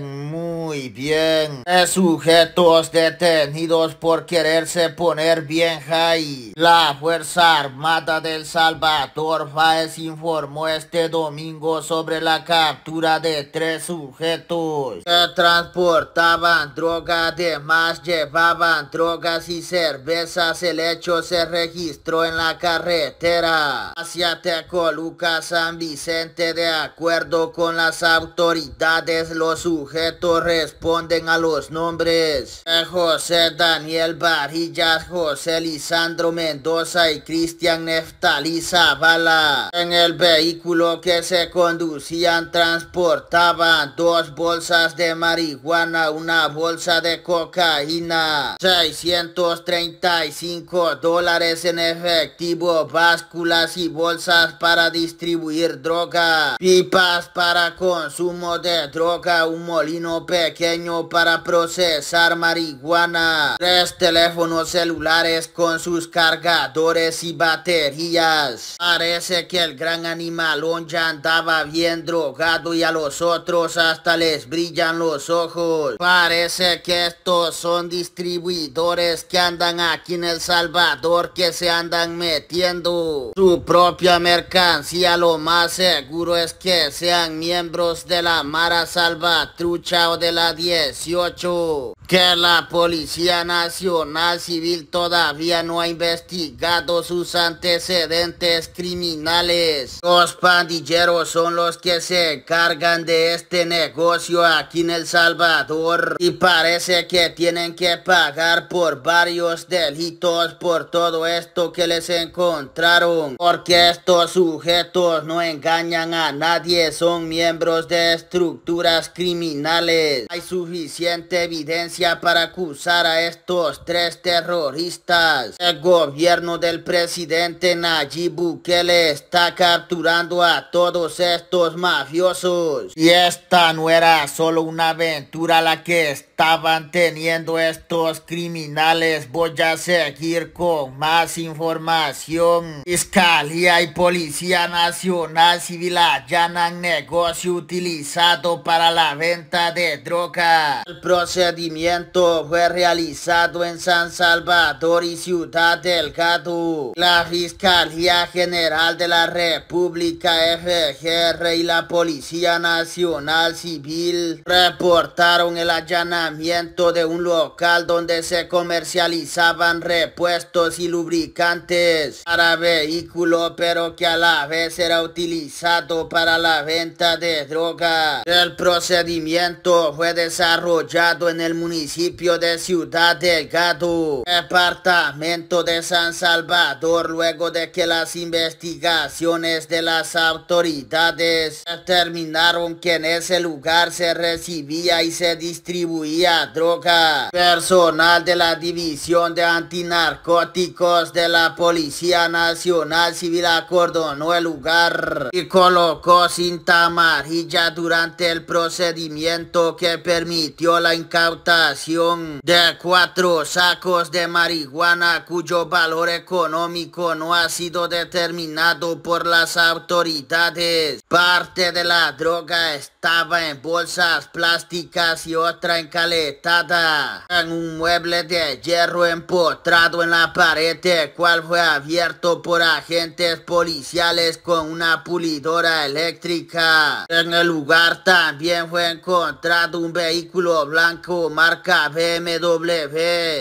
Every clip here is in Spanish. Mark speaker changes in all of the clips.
Speaker 1: muy bien. Sujetos detenidos por quererse poner bien high. La Fuerza Armada del Salvador Faes informó este domingo sobre la captura de tres sujetos que transportaban droga, además llevaban drogas y cervezas. El hecho se registró en la carretera hacia Tecoluca, San Vicente, de acuerdo con las autoridades los sujetos responden a los nombres. Eh, José Daniel Barrillas, José Lisandro Mendoza y Cristian Neftalí Zavala. En el vehículo que se conducían transportaban dos bolsas de marihuana, una bolsa de cocaína, 635 dólares en efectivo, básculas y bolsas para distribuir droga, pipas para consumo de droga un molino pequeño para procesar marihuana. Tres teléfonos celulares con sus cargadores y baterías. Parece que el gran animalón ya andaba bien drogado y a los otros hasta les brillan los ojos. Parece que estos son distribuidores que andan aquí en El Salvador que se andan metiendo su propia mercancía. Lo más seguro es que sean miembros de la Mara Salvador Salvatrucha o de la 18 que la Policía Nacional Civil todavía no ha investigado sus antecedentes criminales. Los pandilleros son los que se encargan de este negocio aquí en El Salvador y parece que tienen que pagar por varios delitos por todo esto que les encontraron. Porque estos sujetos no engañan a nadie, son miembros de estructuras criminales. Hay suficiente evidencia para acusar a estos tres terroristas. El gobierno del presidente Nayib Bukele está capturando a todos estos mafiosos. Y esta no era solo una aventura la que estaban teniendo estos criminales. Voy a seguir con más información. Fiscalía y Policía Nacional Civil allanan negocio utilizado para la venta de droga. El procedimiento fue realizado en San Salvador y Ciudad del La Fiscalía General de la República FGR y la Policía Nacional Civil reportaron el allanamiento de un local donde se comercializaban repuestos y lubricantes para vehículo, pero que a la vez era utilizado para la venta de droga. El procedimiento fue desarrollado en el municipio municipio de Ciudad de Gado, departamento de San Salvador, luego de que las investigaciones de las autoridades determinaron que en ese lugar se recibía y se distribuía droga. Personal de la División de Antinarcóticos de la Policía Nacional Civil acordonó el lugar y colocó cinta amarilla durante el procedimiento que permitió la incautación de cuatro sacos de marihuana cuyo valor económico no ha sido determinado por las autoridades. Parte de la droga estaba en bolsas plásticas y otra encaletada en un mueble de hierro empotrado en la pared, el cual fue abierto por agentes policiales con una pulidora eléctrica. En el lugar también fue encontrado un vehículo blanco más marca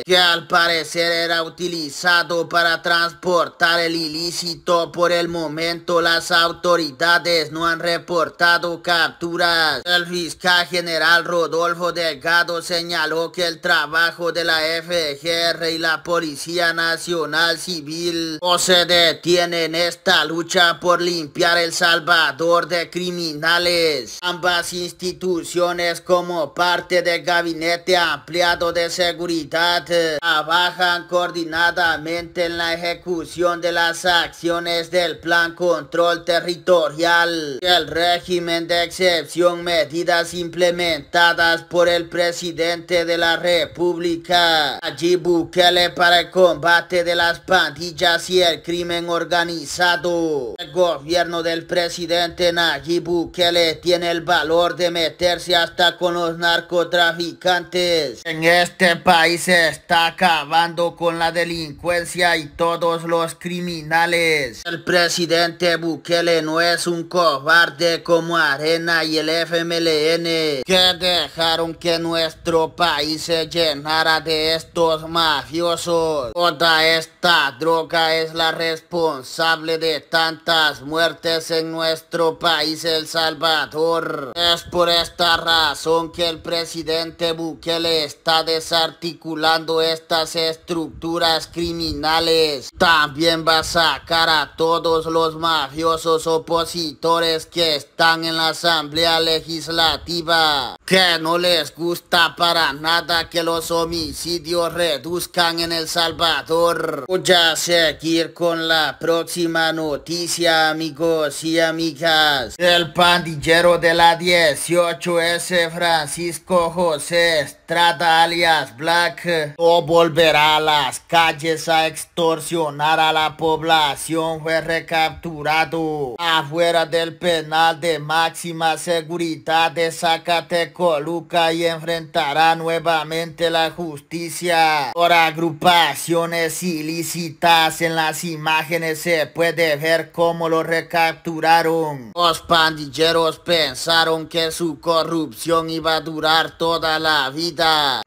Speaker 1: que al parecer era utilizado para transportar el ilícito. Por el momento las autoridades no han reportado capturas. El fiscal general Rodolfo Delgado señaló que el trabajo de la FGR y la Policía Nacional Civil no se detiene esta lucha por limpiar El Salvador de criminales. Ambas instituciones como parte del gabinete ampliado de seguridad eh, trabajan coordinadamente en la ejecución de las acciones del Plan Control Territorial el régimen de excepción medidas implementadas por el presidente de la República, Nayib Bukele, para el combate de las pandillas y el crimen organizado. El gobierno del presidente Nayib Bukele tiene el valor de meterse hasta con los narcotraficantes en este país se está acabando con la delincuencia y todos los criminales. El presidente Bukele no es un cobarde como Arena y el FMLN que dejaron que nuestro país se llenara de estos mafiosos. Toda esta droga es la responsable de tantas muertes en nuestro país El Salvador. Es por esta razón que el presidente Bukele está desarticulando estas estructuras criminales. También va a sacar a todos los mafiosos opositores que están en la Asamblea Legislativa. Que no les gusta para nada que los homicidios reduzcan en El Salvador. Voy a seguir con la próxima noticia amigos y amigas. El pandillero de la 18S Francisco José trata alias Black o volverá a las calles a extorsionar a la población fue recapturado afuera del penal de máxima seguridad de Zacatecoluca y enfrentará nuevamente la justicia por agrupaciones ilícitas en las imágenes se puede ver cómo lo recapturaron los pandilleros pensaron que su corrupción iba a durar toda la vida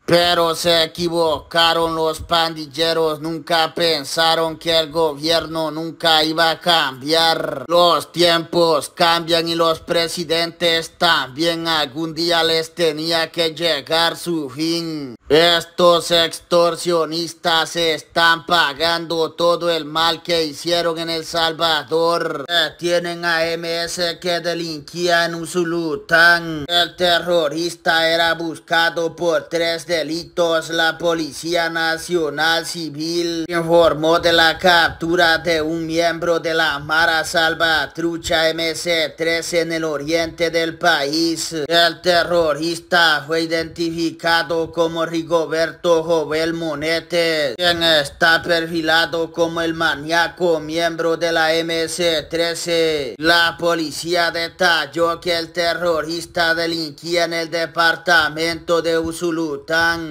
Speaker 1: pero se equivocaron los pandilleros, nunca pensaron que el gobierno nunca iba a cambiar. Los tiempos cambian y los presidentes también algún día les tenía que llegar su fin. Estos extorsionistas están pagando todo el mal que hicieron en El Salvador. Eh, tienen a MS que delinquía un zulután. El terrorista era buscado por tres delitos, la Policía Nacional Civil informó de la captura de un miembro de la Mara Salvatrucha mc 13 en el oriente del país. El terrorista fue identificado como Rigoberto Jovel Monete, quien está perfilado como el maníaco miembro de la MC-13. La policía detalló que el terrorista delinquía en el departamento de uso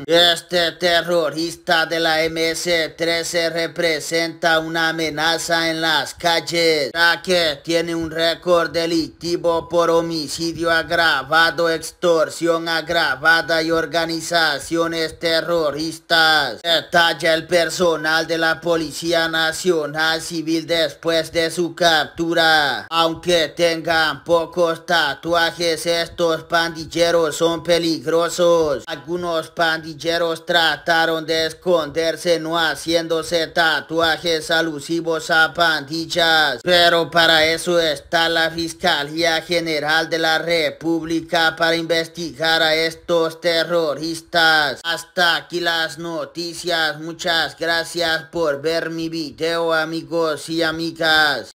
Speaker 1: este terrorista de la MS-13 representa una amenaza en las calles, ya que tiene un récord delictivo por homicidio agravado, extorsión agravada y organizaciones terroristas. Detalla el personal de la Policía Nacional Civil después de su captura. Aunque tengan pocos tatuajes, estos pandilleros son peligrosos. Algunos pandilleros trataron de esconderse no haciéndose tatuajes alusivos a pandillas. Pero para eso está la Fiscalía General de la República para investigar a estos terroristas. Hasta aquí las noticias. Muchas gracias por ver mi video amigos y amigas.